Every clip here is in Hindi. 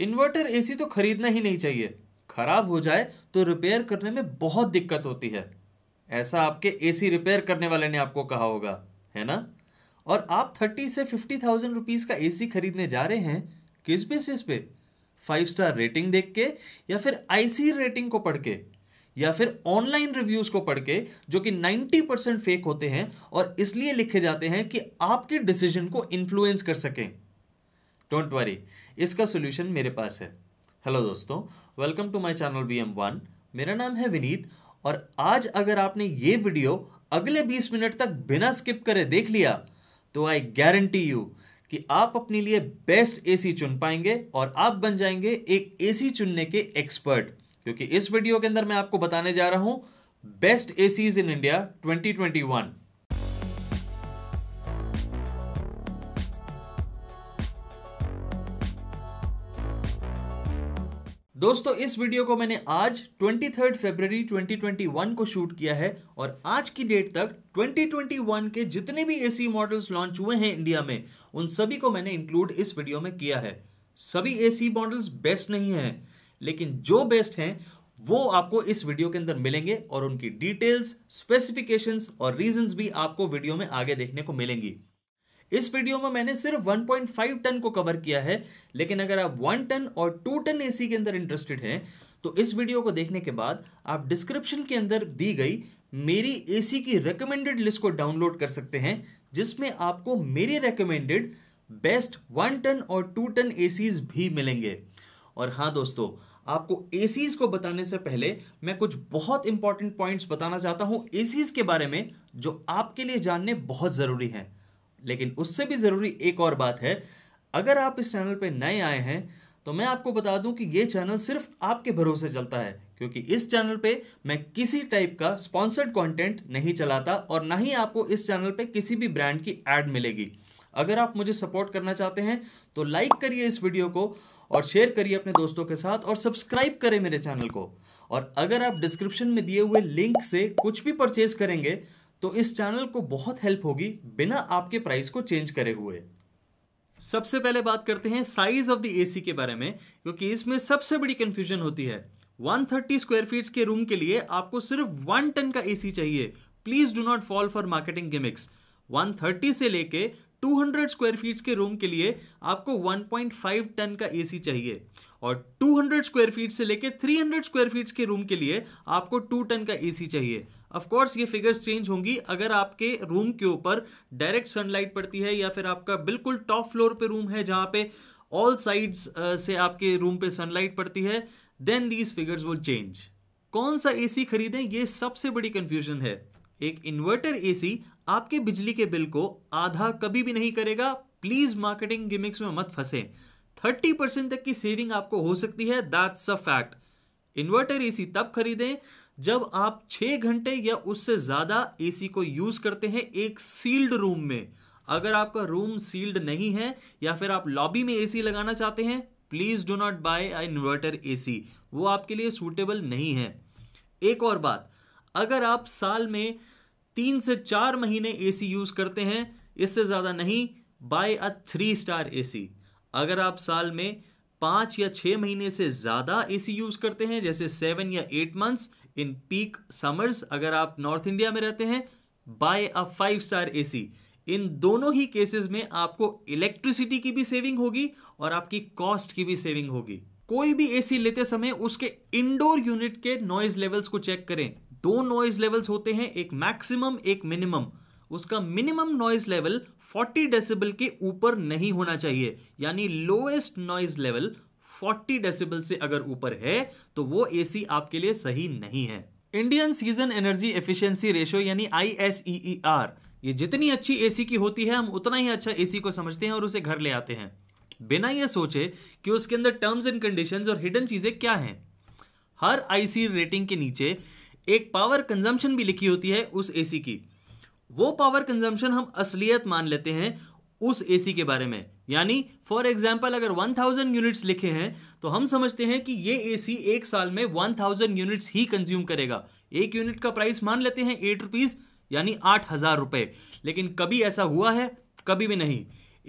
इन्वर्टर एसी तो खरीदना ही नहीं चाहिए खराब हो जाए तो रिपेयर करने में बहुत दिक्कत होती है ऐसा आपके एसी रिपेयर करने वाले ने आपको कहा होगा है ना और आप थर्टी से फिफ्टी थाउजेंड रुपीज़ का एसी खरीदने जा रहे हैं किस बेसिस पे फाइव स्टार रेटिंग देख के या फिर आईसी रेटिंग को पढ़ के या फिर ऑनलाइन रिव्यूज को पढ़ के जो कि 90 परसेंट फेक होते हैं और इसलिए लिखे जाते हैं कि आपके डिसीजन को इन्फ्लुएंस कर सकें डोंट वरी इसका सोल्यूशन मेरे पास है हेलो दोस्तों welcome to my channel V M one मेरा नाम है विनीत और आज अगर आपने ये वीडियो अगले 20 मिनट तक बिना स्किप करे देख लिया तो आई गारंटी यू कि आप अपने लिए बेस्ट एसी चुन पाएंगे और आप बन जाएंगे एक एसी चुनने के एक्सपर्ट क्योंकि इस वीडियो के अंदर मैं आपको बताने जा रहा हूं बेस्ट एसीज इन इंडिया 2021 दोस्तों इस वीडियो को मैंने आज 23 फरवरी 2021 को शूट किया है और आज की डेट तक 2021 के जितने भी एसी मॉडल्स लॉन्च हुए हैं इंडिया में उन सभी को मैंने इंक्लूड इस वीडियो में किया है सभी एसी मॉडल्स बेस्ट नहीं हैं लेकिन जो बेस्ट हैं वो आपको इस वीडियो के अंदर मिलेंगे और उनकी डिटेल्स स्पेसिफिकेशंस और रीजंस भी आपको वीडियो में आगे देखने को मिलेंगी इस वीडियो में मैंने सिर्फ 1.5 टन को कवर किया है लेकिन अगर आप 1 टन और 2 टन एसी के अंदर इंटरेस्टेड हैं तो इस वीडियो को देखने के बाद आप डिस्क्रिप्शन के अंदर दी गई मेरी एसी की रिकमेंडेड लिस्ट को डाउनलोड कर सकते हैं जिसमें आपको मेरी रिकमेंडेड बेस्ट वन टन और टू टन एसीज भी मिलेंगे और हाँ दोस्तों आपको एसीज को बताने से पहले मैं कुछ बहुत इंपॉर्टेंट पॉइंट्स बताना चाहता हूँ एसीज के बारे में जो आपके लिए जानने बहुत ज़रूरी हैं लेकिन उससे भी ज़रूरी एक और बात है अगर आप इस चैनल पर नए आए हैं तो मैं आपको बता दूं कि ये चैनल सिर्फ आपके भरोसे चलता है क्योंकि इस चैनल पे मैं किसी टाइप का स्पॉन्सर्ड कंटेंट नहीं चलाता और ना ही आपको इस चैनल पे किसी भी ब्रांड की एड मिलेगी अगर आप मुझे सपोर्ट करना चाहते हैं तो लाइक करिए इस वीडियो को और शेयर करिए अपने दोस्तों के साथ और सब्सक्राइब करें मेरे चैनल को और अगर आप डिस्क्रिप्शन में दिए हुए लिंक से कुछ भी परचेज करेंगे तो इस चैनल को बहुत हेल्प होगी बिना आपके प्राइस को चेंज करे हुए सबसे पहले बात करते हैं साइज ऑफ द एसी के बारे में क्योंकि इसमें सबसे बड़ी कंफ्यूजन होती है 130 स्क्वायर फीट के रूम के लिए आपको सिर्फ वन टन का एसी चाहिए please do not fall for marketing gimmicks 130 से लेके 200 स्क्वायर फीट्स के रूम के लिए आपको 1.5 टन का एसी चाहिए और 200 स्क्वायर फीट से लेके 300 स्क्वायर फीट्स के रूम के लिए आपको 2 टन का एसी चाहिए ऑफकोर्स ये फिगर्स चेंज होंगी अगर आपके रूम के ऊपर डायरेक्ट सनलाइट पड़ती है या फिर आपका बिल्कुल टॉप फ्लोर पे रूम है जहां पे ऑल साइड्स से आपके रूम पे सनलाइट पड़ती है then these figures will change कौन सा एसी खरीदें ये सबसे बड़ी कंफ्यूजन है एक इन्वर्टर एसी आपके बिजली के बिल को आधा कभी भी नहीं करेगा प्लीज मार्केटिंग गिमिक्स में मत फंसे थर्टी परसेंट तक की सेविंग आपको हो सकती है that's a fact inverter AC तब खरीदें जब आप छः घंटे या उससे ज़्यादा एसी को यूज़ करते हैं एक सील्ड रूम में अगर आपका रूम सील्ड नहीं है या फिर आप लॉबी में एसी लगाना चाहते हैं please do not buy a inverter AC वो आपके लिए सूटेबल नहीं है एक और बात अगर आप साल में तीन से चार महीने एसी यूज़ करते हैं इससे ज़्यादा नहीं buy a three star AC अगर आप साल में पाँच या छः महीने से ज़्यादा एसी यूज़ करते हैं जैसे सेवन या eight months in peak summers अगर आप नॉर्थ इंडिया में रहते हैं buy a five star AC इन दोनों ही केसेस में आपको इलेक्ट्रिसिटी की भी सेविंग होगी और आपकी कॉस्ट की भी सेविंग होगी कोई भी एसी लेते समय उसके इंडोर यूनिट के नॉइज लेवल्स को चेक करें दो नॉइज लेवल्स होते हैं एक मैक्सिमम एक मिनिमम उसका मिनिमम नॉइज लेवल 40 डेसिबल के ऊपर नहीं होना चाहिए यानी लोएस्ट नॉइज लेवल 40 डेसिबल से अगर ऊपर है तो वो एसी आपके लिए सही नहीं है Indian season energy efficiency ratio यानी आई एस ई आर ये जितनी अच्छी एसी की होती है हम उतना ही अच्छा एसी को समझते हैं और उसे घर ले आते हैं बिना यह सोचे कि उसके अंदर टर्म्स एंड कंडीशंस और हिडन चीज़ें क्या हैं हर आईसी रेटिंग के नीचे एक पावर कंजम्पशन भी लिखी होती है उस एसी की वो पावर कंजम्पशन हम असलियत मान लेते हैं उस एसी के बारे में यानी फॉर एग्जाम्पल अगर 1000 यूनिट्स लिखे हैं तो हम समझते हैं कि ये एसी एक साल में 1000 यूनिट्स ही कंज्यूम करेगा एक यूनिट का प्राइस मान लेते हैं एट रुपीज़ यानी आठ हज़ार रुपए लेकिन कभी ऐसा हुआ है कभी भी नहीं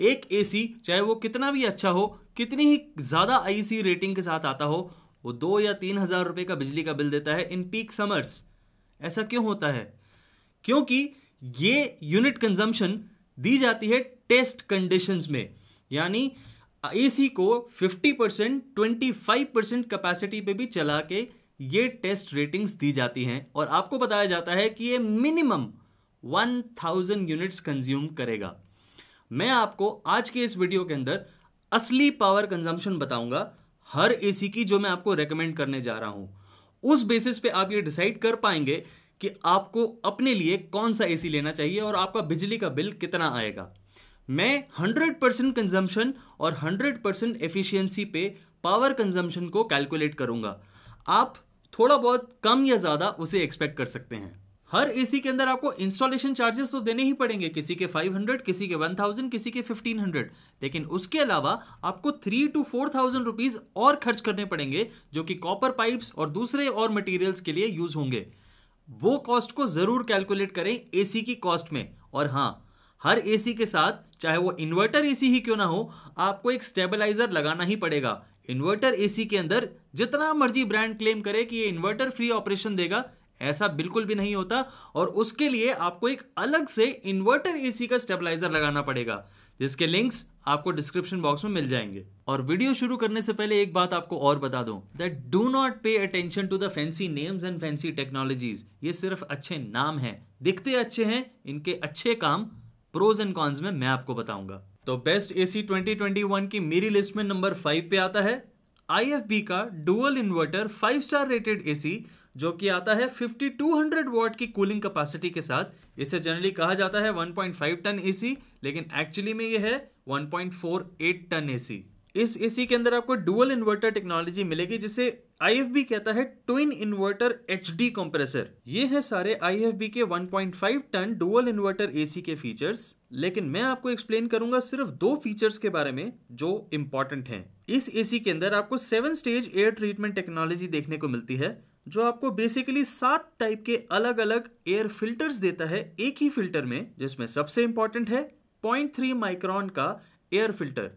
एक एसी चाहे वो कितना भी अच्छा हो कितनी ही ज़्यादा आईसी रेटिंग के साथ आता हो वो दो या तीन हज़ार रुपए का बिजली का बिल देता है इन पीक समर्स ऐसा क्यों होता है क्योंकि ये यूनिट कंजम्पशन दी जाती है टेस्ट कंडीशंस में यानी एसी को 50 परसेंट ट्वेंटी परसेंट कैपेसिटी पे भी चला के ये टेस्ट रेटिंग्स दी जाती हैं और आपको बताया जाता है कि ये मिनिमम 1000 यूनिट्स कंज्यूम करेगा मैं आपको आज के इस वीडियो के अंदर असली पावर कंजम्पशन बताऊंगा हर एसी की जो मैं आपको रेकमेंड करने जा रहा हूं उस बेसिस पे आप ये डिसाइड कर पाएंगे कि आपको अपने लिए कौन सा एसी लेना चाहिए और आपका बिजली का बिल कितना आएगा मैं 100 परसेंट कंजम्पशन और 100 परसेंट एफिशियंसी पे पावर कंजम्पशन को कैलकुलेट करूंगा आप थोड़ा बहुत कम या ज़्यादा उसे एक्सपेक्ट कर सकते हैं हर एसी के अंदर आपको इंस्टॉलेशन चार्जेस तो देने ही पड़ेंगे किसी के 500 किसी के 1000 किसी के 1500 लेकिन उसके अलावा आपको 3 टू 4000 रुपीज और खर्च करने पड़ेंगे जो कि कॉपर पाइप्स और दूसरे और मटेरियल्स के लिए यूज होंगे वो कॉस्ट को ज़रूर कैलकुलेट करें एसी की कॉस्ट में और हाँ हर एसी के साथ चाहे वो इन्वर्टर एसी ही क्यों ना हो आपको एक स्टेबलाइजर लगाना ही पड़ेगा इन्वर्टर एसी के अंदर जितना मर्जी ब्रांड क्लेम करे कि ये इन्वर्टर फ्री ऑपरेशन देगा ऐसा बिल्कुल भी नहीं होता और उसके लिए आपको एक अलग से इन्वर्टर एसी का स्टेबलाइजर लगाना पड़ेगा जिसके लिंक्स आपको डिस्क्रिप्शन बॉक्स में मिल जाएंगे और वीडियो शुरू करने से पहले एक बात आपको और बता दूं that do not pay attention to the fancy names and fancy technologies ये सिर्फ अच्छे नाम हैं दिखते अच्छे हैं इनके अच्छे काम प्रोज एंड कॉन्स में मैं आपको बताऊंगा तो बेस्ट एसी 2021 की मेरी लिस्ट में नंबर फाइव पे आता है आई का dual inverter five star rated AC जो कि आता है 5200 वॉट की कूलिंग कैपेसिटी के साथ इसे जनरली कहा जाता है 1.5 टन एसी लेकिन एक्चुअली में ये है 1.48 टन एसी इस एसी के अंदर आपको डुअल इन्वर्टर टेक्नोलॉजी मिलेगी जिसे आई कहता है ट्विन इन्वर्टर एचडी कंप्रेसर ये है सारे आईएफबी के 1.5 टन डुअल इन्वर्टर एसी के फीचर्स लेकिन मैं आपको एक्सप्लेन करूंगा सिर्फ दो फीचर्स के बारे में जो इंपॉर्टेंट हैं इस एसी के अंदर आपको seven stage air treatment technology देखने को मिलती है जो आपको बेसिकली सात टाइप के अलग अलग एयर फिल्टर्स देता है एक ही फिल्टर में जिसमें सबसे इंपॉर्टेंट है पॉइंट थ्री माइक्रॉन का एयर फिल्टर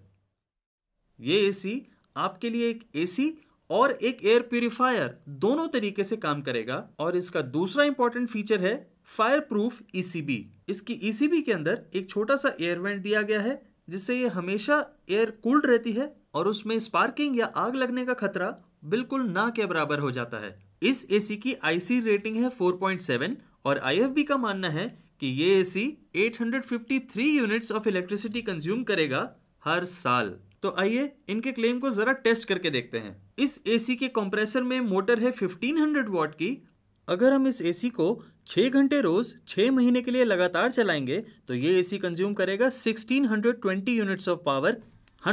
ये एसी आपके लिए एक एसी और एक एयर प्यूरिफायर दोनों तरीके से काम करेगा और इसका दूसरा इंपॉर्टेंट फीचर है फायर प्रूफ ईसीबी इसकी ईसीबी e के अंदर एक छोटा सा एयर वेंट दिया गया है जिससे ये हमेशा एयर कूल्ड रहती है और उसमें स्पार्किंग या आग लगने का खतरा बिल्कुल ना के बराबर हो जाता है इस एसी की आईसी रेटिंग है 4.7 और आईएफबी का मानना है कि ये AC 853 units of electricity consume करेगा हर साल तो आइए इनके क्लेम को जरा टेस्ट करके देखते हैं इस एसी के कंप्रेसर में मोटर है 1500 वॉट की अगर हम इस एसी को 6 घंटे रोज 6 महीने के लिए लगातार चलाएंगे तो ये एसी कंज्यूम करेगा 1620 units of power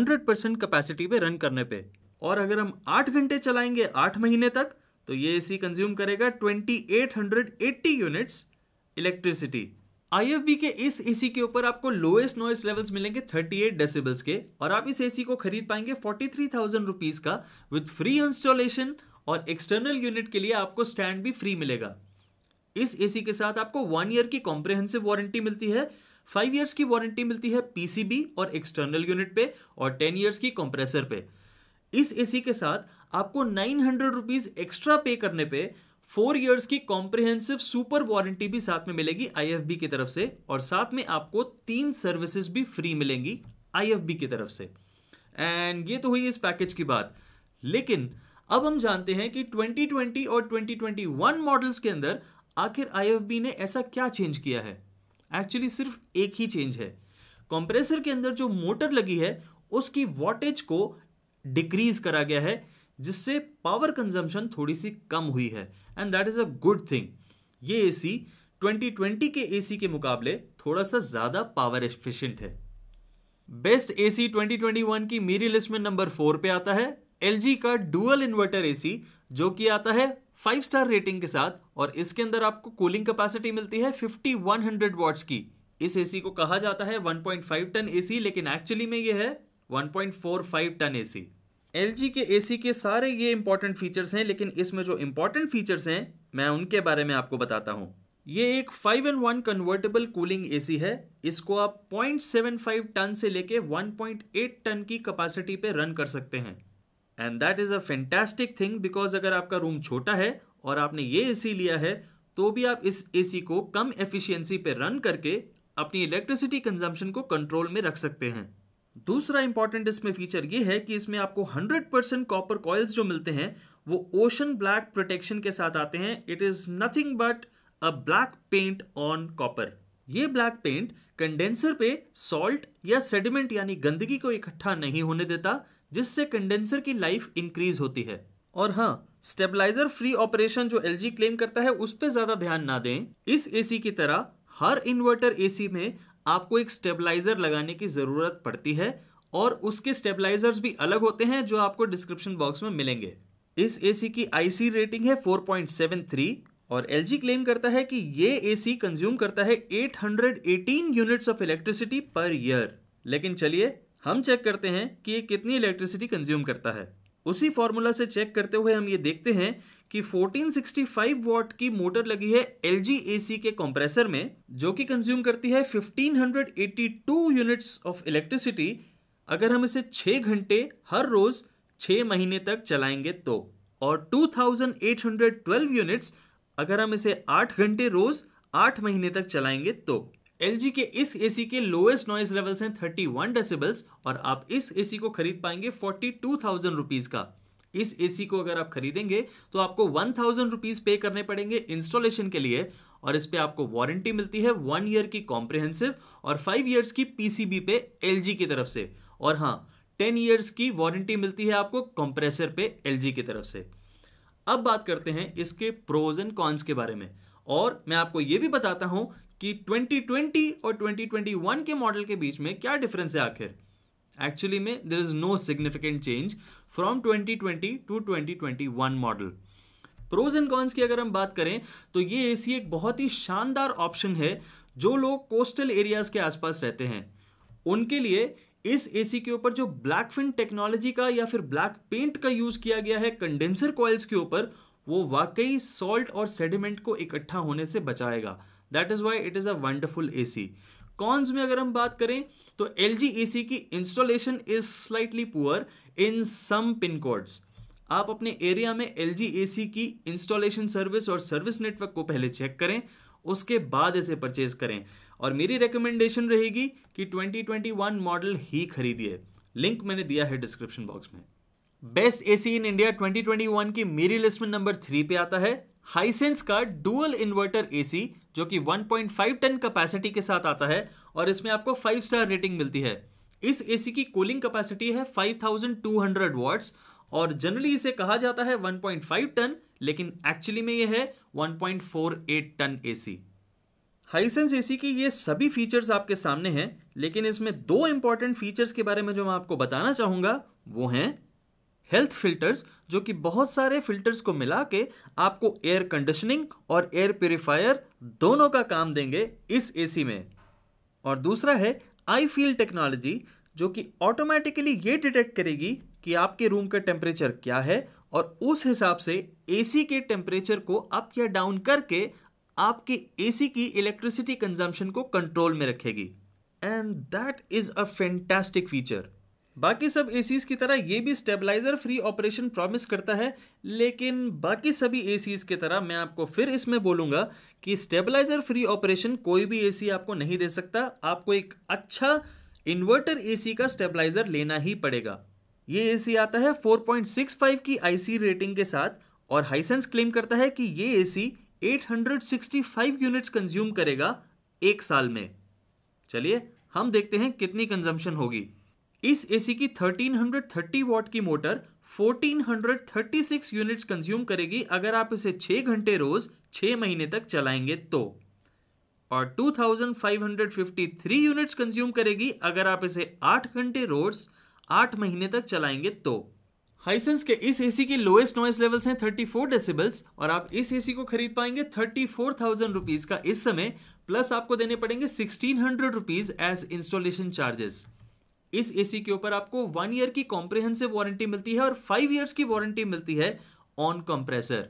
100 percent capacity पे रन करने पे और अगर हम 8 घंटे चलाएंगे 8 महीने तक तो ये एसी कंज्यूम करेगा 2880 यूनिट्स इलेक्ट्रिसिटी आईएफबी के इस एसी के ऊपर आपको लोएस्ट नॉइस लेवल्स मिलेंगे 38 डेसिबल्स के और आप इस एसी को खरीद पाएंगे 43,000 रुपीस का विद फ्री इंस्टॉलेशन और एक्सटर्नल यूनिट के लिए आपको स्टैंड भी फ्री मिलेगा इस एसी के साथ आपको वन ईयर की कॉम्प्रिहेंसिव वारंटी मिलती है फाइव ईयर्स की वारंटी मिलती है पीसीबी और एक्सटर्नल यूनिट पे और टेन ईयर्स की कंप्रेसर पे इस एसी के साथ आपको nine hundred rupees extra pay करने पे फोर इयर्स की कॉम्प्रिहेंसिव सुपर वारंटी भी साथ में मिलेगी आईएफबी की तरफ से और साथ में आपको तीन सर्विसेज भी फ्री मिलेंगी आईएफबी की तरफ से एंड ये तो हुई इस पैकेज की बात लेकिन अब हम जानते हैं कि 2020 और 2021 मॉडल्स के अंदर आखिर आईएफबी ने ऐसा क्या चेंज किया है एक्चुअली सिर्फ एक ही चेंज है कंप्रेसर के अंदर जो मोटर लगी है उसकी वॉटेज को डिक्रीज करा गया है जिससे पावर कंजम्पशन थोड़ी सी कम हुई है and that is a good thing ये एसी 2020 के एसी के मुकाबले थोड़ा सा ज़्यादा पावर एफिशिएंट है बेस्ट एसी 2021 की मेरी लिस्ट में नंबर फोर पे आता है एल का डुअल इन्वर्टर एसी जो कि आता है फाइव स्टार रेटिंग के साथ और इसके अंदर आपको कूलिंग कैपेसिटी मिलती है 5100 वॉट्स की इस एसी को कहा जाता है 1.5 टन एसी लेकिन एक्चुअली में यह है वन टन ए एल के ए के सारे ये इंपॉर्टेंट फीचर्स हैं लेकिन इसमें जो इंपॉर्टेंट फीचर्स हैं मैं उनके बारे में आपको बताता हूँ ये एक five and one convertible cooling AC है इसको आप 0.75 टन से लेके 1.8 टन की कैपेसिटी पे रन कर सकते हैं and that is a fantastic thing because अगर आपका रूम छोटा है और आपने ये एसी लिया है तो भी आप इस एसी को कम एफिशिएंसी पे रन करके अपनी इलेक्ट्रिसिटी कंजम्पशन को कंट्रोल में रख सकते हैं दूसरा इंपॉर्टेंट इसमें फीचर ये है कि इसमें आपको 100% परसेंट कॉपर कॉयल्स जो मिलते हैं वो ओशन ब्लैक प्रोटेक्शन के साथ आते हैं it is nothing but a black paint on copper ये ब्लैक पेंट कंडेंसर पे सॉल्ट या सेडिमेंट यानी गंदगी को इकट्ठा नहीं होने देता जिससे कंडेंसर की लाइफ इंक्रीज होती है और हाँ स्टेबलाइजर फ्री ऑपरेशन जो एलजी क्लेम करता है उस पर ज़्यादा ध्यान ना दें इस एसी की तरह हर इन्वर्टर एसी में आपको एक स्टेबलाइज़र लगाने की ज़रूरत पड़ती है और उसके स्टेबलाइजर्स भी अलग होते हैं जो आपको डिस्क्रिप्शन बॉक्स में मिलेंगे इस एसी की आईसी रेटिंग है 4.73 और एलजी क्लेम करता है कि ये एसी कंज्यूम करता है 818 units of electricity per year लेकिन चलिए हम चेक करते हैं कि ये कितनी इलेक्ट्रिसिटी कंज्यूम करता है उसी फॉर्मूला से चेक करते हुए हम ये देखते हैं कि 1465 वॉट की मोटर लगी है एल के कंप्रेसर में जो कि कंज्यूम करती है 1582 यूनिट्स ऑफ इलेक्ट्रिसिटी अगर हम इसे 6 घंटे हर रोज 6 महीने तक चलाएंगे तो और 2812 यूनिट्स अगर हम इसे 8 घंटे रोज 8 महीने तक चलाएंगे तो एल के इस एसी के लोएस्ट नॉइज लेवल्स हैं 31 डेसिबल्स और आप इस एसी को खरीद पाएंगे फोर्टी टू थाउजेंड रुपीज़ का इस एसी को अगर आप खरीदेंगे तो आपको वन थाउजेंड रुपीज़ पे करने पड़ेंगे इंस्टॉलेशन के लिए और इस पर आपको वारंटी मिलती है वन ईयर की कॉम्प्रिहेंसिव और फाइव ईयर्स की पीसीबी पे एल की तरफ से और हाँ टेन ईयर्स की वारंटी मिलती है आपको कंप्रेसर पे एल की तरफ से अब बात करते हैं इसके प्रोज एंड कॉन्स के बारे में और मैं आपको यह भी बताता हूं कि 2020 और 2021 के मॉडल के बीच में क्या डिफरेंस है आखिर एक्चुअली में there is no significant change from 2020 to 2021 model pros and cons की अगर हम बात करें तो ये एसी एक बहुत ही शानदार ऑप्शन है जो लोग कोस्टल एरियाज के आसपास रहते हैं उनके लिए इस एसी के ऊपर जो ब्लैक फिन टेक्नोलॉजी का या फिर ब्लैक पेंट का यूज़ किया गया है कंडेंसर कॉयल्स के ऊपर वो वाकई सॉल्ट और सेडिमेंट को इकट्ठा होने से बचाएगा that is why it is a wonderful A C cons में अगर हम बात करें तो एल जी ए सी की installation is slightly poor in some pin codes आप अपने एरिया में एल जी ए सी की इंस्टॉलेशन सर्विस और सर्विस नेटवर्क को पहले चेक करें उसके बाद इसे परचेज करें और मेरी रिकमेंडेशन रहेगी कि 2021 मॉडल ही खरीदिए लिंक मैंने दिया है डिस्क्रिप्शन बॉक्स में बेस्ट एसी इन इंडिया 2021 की मेरी लिस्ट में नंबर थ्री पे आता है हाईसेंस का डुअल इन्वर्टर एसी जो कि 1.5 टन कैपेसिटी के साथ आता है और इसमें आपको फाइव स्टार रेटिंग मिलती है इस एसी की कूलिंग कैपेसिटी है 5200 वॉट्स और जनरली इसे कहा जाता है 1.5 टन लेकिन एक्चुअली में ये है 1.48 टन एसी हाईसेंस एसी की ये सभी फीचर्स आपके सामने हैं लेकिन इसमें दो इंपॉर्टेंट फीचर्स के बारे में जो मैं आपको बताना चाहूंगा वो हैं हेल्थ फिल्टर्स जो कि बहुत सारे फिल्टर्स को मिला के आपको एयर कंडीशनिंग और एयर प्योरीफायर दोनों का काम देंगे इस एसी में और दूसरा है आई फील टेक्नोलॉजी जो कि ऑटोमेटिकली ये डिटेक्ट करेगी कि आपके रूम का टेम्परेचर क्या है और उस हिसाब से एसी के टेम्परेचर को अप या डाउन करके आपके एसी की इलेक्ट्रिसिटी कंजम्पशन को कंट्रोल में रखेगी and that is a fantastic feature बाकी सब एसीज की तरह ये भी स्टेबलाइजर फ्री ऑपरेशन प्रॉमिस करता है लेकिन बाकी सभी एसीज की तरह मैं आपको फिर इसमें बोलूँगा कि स्टेबलाइजर फ्री ऑपरेशन कोई भी एसी आपको नहीं दे सकता आपको एक अच्छा इन्वर्टर एसी का स्टेबलाइजर लेना ही पड़ेगा ये एसी आता है 4.65 की आईसी रेटिंग के साथ और हाइसेंस क्लेम करता है कि ये एसी 865 यूनिट्स कंज्यूम करेगा एक साल में चलिए हम देखते हैं कितनी कंजम्पशन होगी इस एसी की 1330 वॉट की मोटर 1436 यूनिट्स कंज्यूम करेगी अगर आप इसे 6 घंटे रोज 6 महीने तक चलाएंगे तो और 2553 यूनिट्स कंज्यूम करेगी अगर आप इसे 8 घंटे रोज 8 महीने तक चलाएंगे तो हाइसेंस के इस एसी के लोएस्ट नॉइस लेवल्स हैं 34 डेसिबल्स और आप इस एसी को खरीद पाएंगे थर्टी फोर थाउजेंड रुपीज़ का इस समय प्लस आपको देने पड़ेंगे sixteen hundred rupees as installation charges इस एसी के ऊपर आपको वन ईयर की कॉम्प्रिहेंसिव वारंटी मिलती है और फाइव ईयर्स की वारंटी मिलती है ऑन कंप्रेसर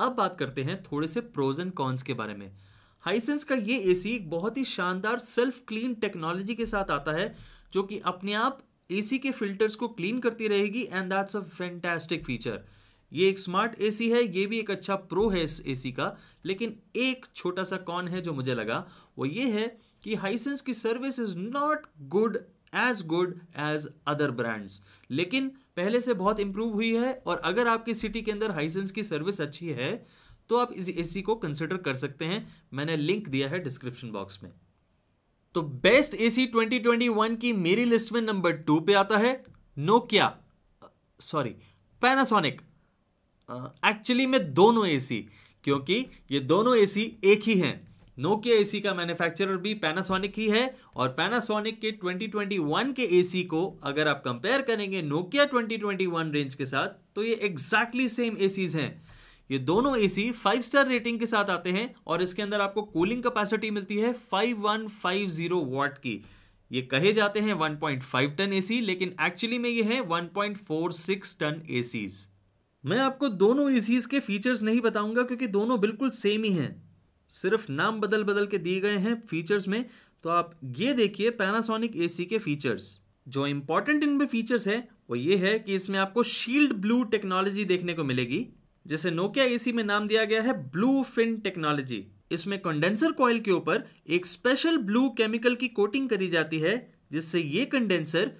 अब बात करते हैं थोड़े से प्रोज एंड कॉन्स के बारे में हाइसेंस का ये एसी एक बहुत ही शानदार सेल्फ क्लीन टेक्नोलॉजी के साथ आता है जो कि अपने आप एसी के फिल्टर्स को क्लीन करती रहेगी and that's a fantastic feature ये एक स्मार्ट एसी है ये भी एक अच्छा प्रो है इस एसी का लेकिन एक छोटा सा कॉन है जो मुझे लगा वो ये है कि हाइसेंस की service is not good as good as other brands लेकिन पहले से बहुत इंप्रूव हुई है और अगर आपकी सिटी के अंदर हाइसेंस की सर्विस अच्छी है तो आप इस एसी को कंसिडर कर सकते हैं मैंने लिंक दिया है डिस्क्रिप्शन बॉक्स में तो बेस्ट एसी 2021 की मेरी लिस्ट में नंबर टू पे आता है नोकिया सॉरी पैनासोनिक एक्चुअली में दोनों एसी क्योंकि ये दोनों एसी एक ही हैं नोकिया एसी का मैन्युफैक्चरर भी पैनासोनिक ही है और पैनासोनिक के 2021 के एसी को अगर आप कंपेयर करेंगे नोकिया 2021 रेंज के साथ तो ये एग्जैक्टली सेम एसीज हैं ये दोनों एसी फाइव स्टार रेटिंग के साथ आते हैं और इसके अंदर आपको कूलिंग कैपेसिटी मिलती है 5150 वॉट की ये कहे जाते हैं 1.5 टन एसी लेकिन एक्चुअली में ये है 1.46 टन एसीज मैं आपको दोनों एसीज के फीचर्स नहीं बताऊंगा क्योंकि दोनों बिल्कुल सेम ही हैं सिर्फ नाम बदल बदल के दिए गए हैं फीचर्स में तो आप ये देखिए पैनासोनिक एसी के फीचर्स जो इंपॉर्टेंट इनमें फीचर्स है वो ये है कि इसमें आपको शील्ड ब्लू टेक्नोलॉजी देखने को मिलेगी जिसे नोकिया एसी में नाम दिया गया है ब्लू फिन टेक्नोलॉजी इसमें कंडेंसर कॉयल के ऊपर एक स्पेशल ब्लू केमिकल की कोटिंग करी जाती है जिससे ये कंडेंसर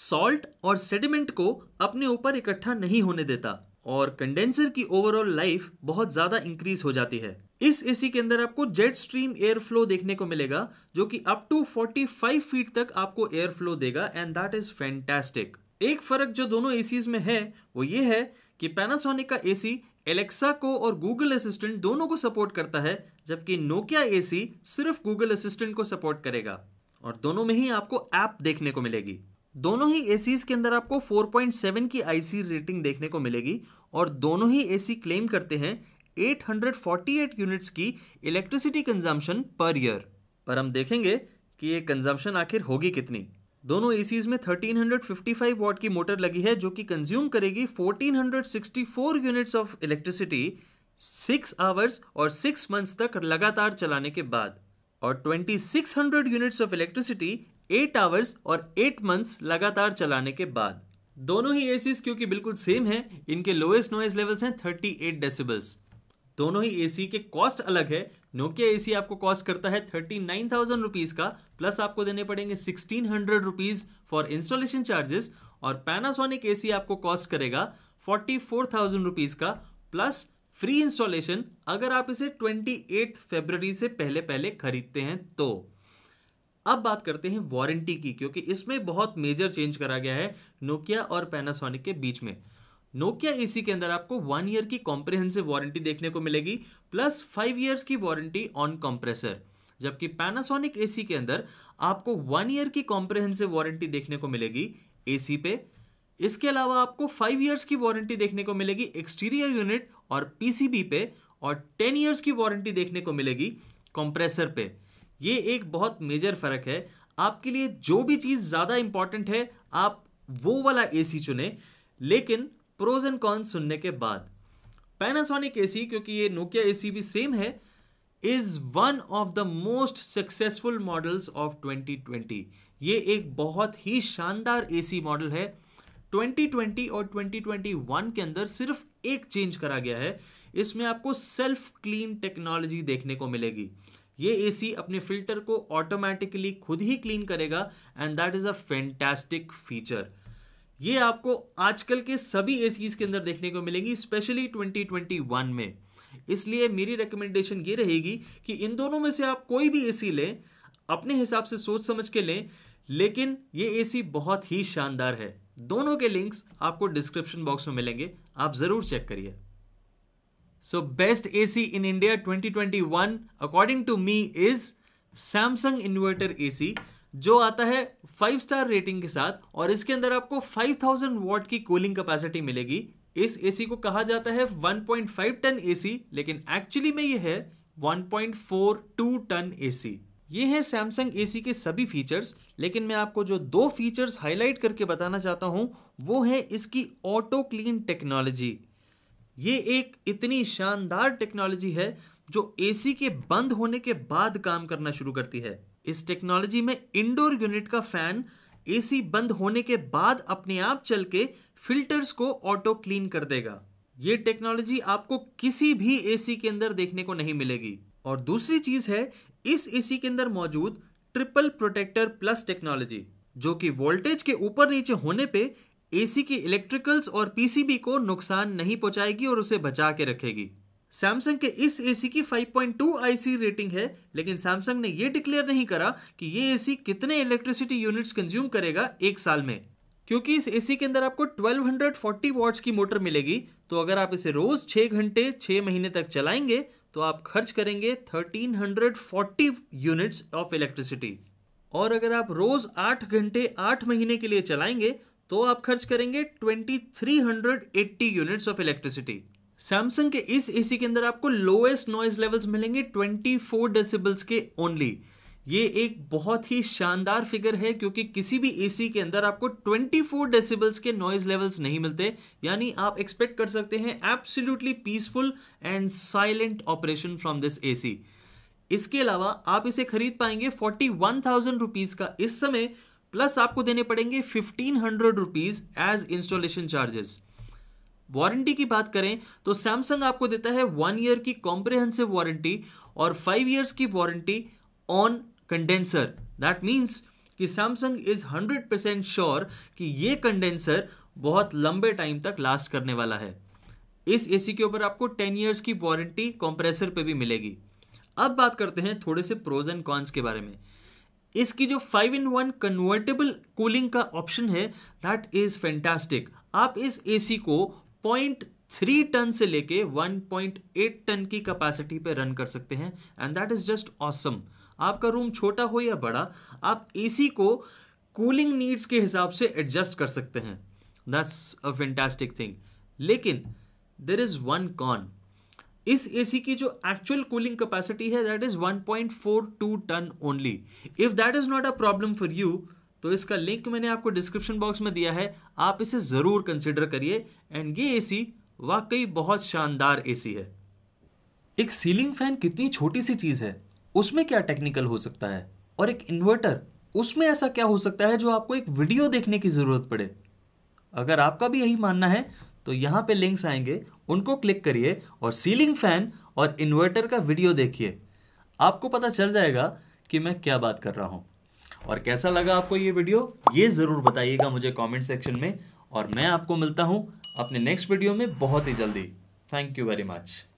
सॉल्ट और सेडिमेंट को अपने ऊपर इकट्ठा नहीं होने देता और कंडेंसर की ओवरऑल लाइफ बहुत ज़्यादा इंक्रीज हो जाती है इस एसी के अंदर आपको जेट स्ट्रीम एयर फ्लो देखने को मिलेगा जो कि अप टू 45 फीट तक आपको एयर फ्लो देगा एंड दैट इज फैंटेस्टिक एक फर्क जो दोनों एसीज में है वो ये है कि पैनासोनिक का एसी एलेक्सा को और गूगल असिस्टेंट दोनों को सपोर्ट करता है जबकि नोकिया एसी सिर्फ गूगल असिस्टेंट को सपोर्ट करेगा और दोनों में ही आपको ऐप देखने को मिलेगी दोनों ही एसीज के अंदर आपको 4.7 की आईसी रेटिंग देखने को मिलेगी और दोनों ही एसी क्लेम करते हैं 848 यूनिट्स की इलेक्ट्रिसिटी कंजम्पशन पर ईयर पर हम देखेंगे कि ये कंजम्पशन आखिर होगी कितनी दोनों एसीज में 1355 वॉट की मोटर लगी है जो कि कंज्यूम करेगी 1464 units of electricity six hours और सिक्स मंथ्स तक लगातार चलाने के बाद और 2600 units of electricity eight hours और एट मंथ्स लगातार चलाने के बाद दोनों ही एसीज क्योंकि बिल्कुल सेम है इनके लोएस्ट नॉइज लेवल्स हैं 38 डेसिबल्स दोनों ही एसी के कॉस्ट अलग है नोकिया एसी आपको कॉस्ट करता है थर्टी नाइन थाउजेंड रुपीज़ का प्लस आपको देने पड़ेंगे sixteen hundred rupees for installation charges और पैनासोनिक एसी आपको कॉस्ट करेगा फोर्टी फोर थाउजेंड रुपीज़ का प्लस फ्री इंस्टॉलेशन अगर आप इसे ट्वेंटी एट फेबररी से पहले पहले खरीदते हैं तो अब बात करते हैं वारंटी की क्योंकि इसमें बहुत मेजर चेंज करा गया है नोकिया और पैनासोनिक के बीच में नोकिया एसी e के अंदर आपको वन ईयर की कॉम्प्रिहेंसिव वारंटी देखने को मिलेगी प्लस फाइव ईयर्स की वारंटी ऑन कंप्रेसर जबकि पैनासोनिक एसी e के अंदर आपको वन ईयर की कॉम्प्रिहेंसिव वारंटी देखने को मिलेगी एसी पे इसके अलावा आपको फाइव ईयर्स की वारंटी देखने को मिलेगी एक्सटीरियर यूनिट और पीसीबी पे और टेन ईयर्स की वारंटी देखने को मिलेगी कंप्रेसर पे ये एक बहुत मेजर फर्क है आपके लिए जो भी चीज़ ज़्यादा इंपॉर्टेंट है आप वो वाला एसी चुने लेकिन प्रोज एंड कॉन्स सुनने के बाद पैनासोनिक एसी क्योंकि ये नोकिया एसी भी सेम है is one of the most successful models of 2020 ये एक बहुत ही शानदार एसी मॉडल है 2020 और 2021 के अंदर सिर्फ एक चेंज करा गया है इसमें आपको सेल्फ क्लीन टेक्नोलॉजी देखने को मिलेगी ये एसी अपने फिल्टर को ऑटोमेटिकली खुद ही क्लीन करेगा and that is a fantastic feature ये आपको आजकल के सभी ए के अंदर देखने को मिलेंगी स्पेशली 2021 में इसलिए मेरी रिकमेंडेशन ये रहेगी कि इन दोनों में से आप कोई भी ए लें अपने हिसाब से सोच समझ के लें लेकिन ये ए बहुत ही शानदार है दोनों के लिंक्स आपको डिस्क्रिप्शन बॉक्स में मिलेंगे आप ज़रूर चेक करिए so best A C in India 2021 according to me is Samsung inverter A C जो आता है फाइव स्टार रेटिंग के साथ और इसके अंदर आपको 5000 वॉट की कूलिंग कैपेसिटी मिलेगी इस एसी को कहा जाता है 1.5 टन एसी लेकिन एक्चुअली में यह है 1.42 टन एसी ये है सैमसंग एसी के सभी फीचर्स लेकिन मैं आपको जो दो फीचर्स हाईलाइट करके बताना चाहता हूँ वो है इसकी ऑटो क्लीन टेक्नोलॉजी ये एक इतनी शानदार टेक्नोलॉजी है जो एसी के बंद होने के बाद काम करना शुरू करती है इस टेक्नोलॉजी में इंडोर यूनिट का फैन एसी बंद होने के बाद अपने आप चल के फिल्टर्स को ऑटो क्लीन कर देगा ये टेक्नोलॉजी आपको किसी भी एसी के अंदर देखने को नहीं मिलेगी और दूसरी चीज है इस एसी के अंदर मौजूद ट्रिपल प्रोटेक्टर प्लस टेक्नोलॉजी जो कि वोल्टेज के ऊपर नीचे होने पे एसी की इलेक्ट्रिकल्स और पीसीबी को नुकसान नहीं पहुंचाएगी और उसे बचा के रखेगी सैमसंग के इस एसी की 5.2 आईसी रेटिंग है लेकिन सैमसंग ने यह डिक्लेयर नहीं करा कि ये एसी कितने इलेक्ट्रिसिटी यूनिट्स कंज्यूम करेगा एक साल में क्योंकि इस एसी के अंदर आपको 1240 वॉट्स की मोटर मिलेगी तो अगर आप इसे रोज 6 घंटे 6 महीने तक चलाएंगे तो आप खर्च करेंगे 1340 यूनिट्स ऑफ इलेक्ट्रिसिटी और अगर आप रोज 8 घंटे 8 महीने के लिए चलाएंगे तो आप खर्च करेंगे 2380 यूनिट्स ऑफ इलेक्ट्रिसिटी सैमसंग के इस एसी के अंदर आपको लोएस्ट नॉइज लेवल्स मिलेंगे 24 डेसिबल्स के ओनली ये एक बहुत ही शानदार फिगर है क्योंकि किसी भी एसी के अंदर आपको 24 डेसिबल्स के नॉइज लेवल्स नहीं मिलते यानी आप एक्सपेक्ट कर सकते हैं absolutely peaceful and silent operation from this AC इसके अलावा आप इसे खरीद पाएंगे फोर्टी वन थाउजेंड रुपीज का इस समय प्लस आपको देने पड़ेंगे fifteen hundred rupees as installation charges warranty की बात करें तो सैमसंग आपको देता है वन ईयर की कॉम्प्रिहेंसिव वारंटी और फाइव ईयर्स की warranty on condenser that means कि Samsung is hundred percent sure कि ये कंडेंसर बहुत लंबे टाइम तक लास्ट करने वाला है इस एसी के ऊपर आपको टेन ईयर्स की वारंटी कंप्रेसर पे भी मिलेगी अब बात करते हैं थोड़े से प्रोज एंड कॉन्स के बारे में इसकी जो five in one convertible cooling का ऑप्शन है दैट इज फैंटास्टिक आप इस एसी को पॉइंट थ्री टन से लेके 1.8 टन की कैपेसिटी पे रन कर सकते हैं and that is just awesome आपका रूम छोटा हो या बड़ा आप एसी को कूलिंग नीड्स के हिसाब से एडजस्ट कर सकते हैं दैट्स अ फेंटेस्टिक थिंग लेकिन देर इज़ वन कॉन इस एसी की जो एक्चुअल कूलिंग कैपेसिटी है that is 1.42 ton only if that is not a problem for you तो इसका लिंक मैंने आपको डिस्क्रिप्शन बॉक्स में दिया है आप इसे ज़रूर कंसिडर करिए एंड ये ए वाकई बहुत शानदार ए है एक सीलिंग फैन कितनी छोटी सी चीज़ है उसमें क्या टेक्निकल हो सकता है और एक इन्वर्टर उसमें ऐसा क्या हो सकता है जो आपको एक वीडियो देखने की ज़रूरत पड़े अगर आपका भी यही मानना है तो यहाँ पे लिंक्स आएंगे उनको क्लिक करिए और सीलिंग फैन और इन्वर्टर का वीडियो देखिए आपको पता चल जाएगा कि मैं क्या बात कर रहा हूँ और कैसा लगा आपको ये वीडियो ये ज़रूर बताइएगा मुझे कॉमेंट सेक्शन में और मैं आपको मिलता हूँ अपने नेक्स्ट वीडियो में बहुत ही जल्दी थैंक यू वेरी मच